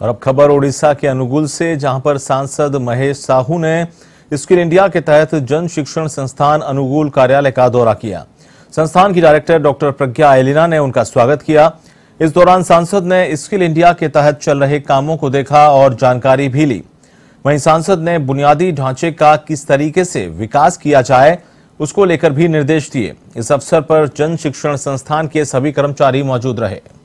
और अब खबर ओडिशा के अनुगुल से जहां पर सांसद महेश साहू ने स्किल इंडिया के तहत जन शिक्षण संस्थान अनुगुल कार्यालय का दौरा किया संस्थान की डायरेक्टर डॉक्टर प्रज्ञा एलिना ने उनका स्वागत किया इस दौरान सांसद ने स्किल इंडिया के तहत चल रहे कामों को देखा और जानकारी भी ली वहीं सांसद ने बुनियादी ढांचे का किस तरीके से विकास किया जाए उसको लेकर भी निर्देश दिए इस अवसर पर जन शिक्षण संस्थान के सभी कर्मचारी मौजूद रहे